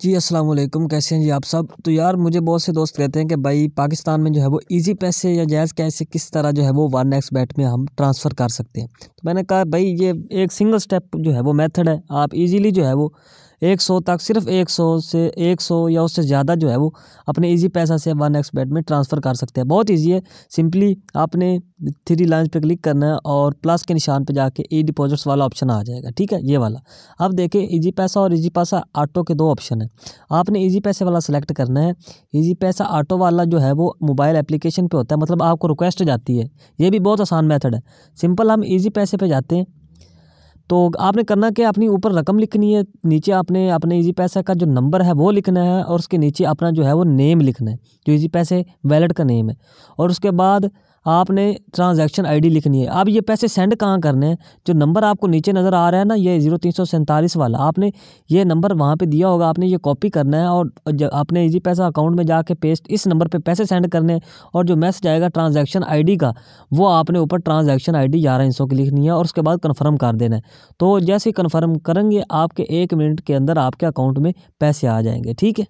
जी अस्सलाम वालेकुम कैसे हैं जी आप सब तो यार मुझे बहुत से दोस्त कहते हैं कि भाई पाकिस्तान में जो है वो इजी पैसे या जायज़ कैसे किस तरह जो है वो वन एक्स बैट में हम ट्रांसफ़र कर सकते हैं तो मैंने कहा भाई ये एक सिंगल स्टेप जो है वो मेथड है आप इजीली जो है वो एक सौ तक सिर्फ एक सौ से एक सौ या उससे ज़्यादा जो है वो अपने इजी पैसा से वन एक्स बैट में ट्रांसफ़र कर सकते हैं बहुत ईजी है सिंपली आपने थ्री लाइन पे क्लिक करना है और प्लस के निशान पे जाके ई डिपॉजिट्स वाला ऑप्शन आ जाएगा ठीक है ये वाला अब देखिए इजी पैसा और इजी पैसा ऑटो के दो ऑप्शन हैं आपने ईजी पैसे वाला सेलेक्ट करना है ईजी पैसा ऑटो वाला जो है वो मोबाइल एप्लीकेशन पर होता है मतलब आपको रिक्वेस्ट जाती है ये भी बहुत आसान मैथड है सिंपल हम ईजी पैसे पर जाते हैं तो आपने करना क्या अपनी ऊपर रकम लिखनी है नीचे आपने अपने इजी पैसा का जो नंबर है वो लिखना है और उसके नीचे अपना जो है वो नेम लिखना है जो इजी पैसे वैलेट का नेम है और उसके बाद आपने ट्रांजैक्शन आईडी लिखनी है अब ये पैसे सेंड कहाँ करने हैं जो नंबर आपको नीचे नज़र आ रहा है ना ये जीरो तीन सौ सैंतालीस वाला आपने ये नंबर वहाँ पे दिया होगा आपने ये कॉपी करना है और आपने इसी पैसा अकाउंट में जाके पेस्ट इस नंबर पे पैसे सेंड करने हैं और जो मैसेज आएगा ट्रांजेक्शन आई का वो आपने ऊपर आई डी ग्यारह की लिखनी है और उसके बाद कन्फर्म कर देना है तो जैसे ही कन्फर्म करेंगे आपके एक मिनट के अंदर आपके अकाउंट में पैसे आ जाएंगे ठीक है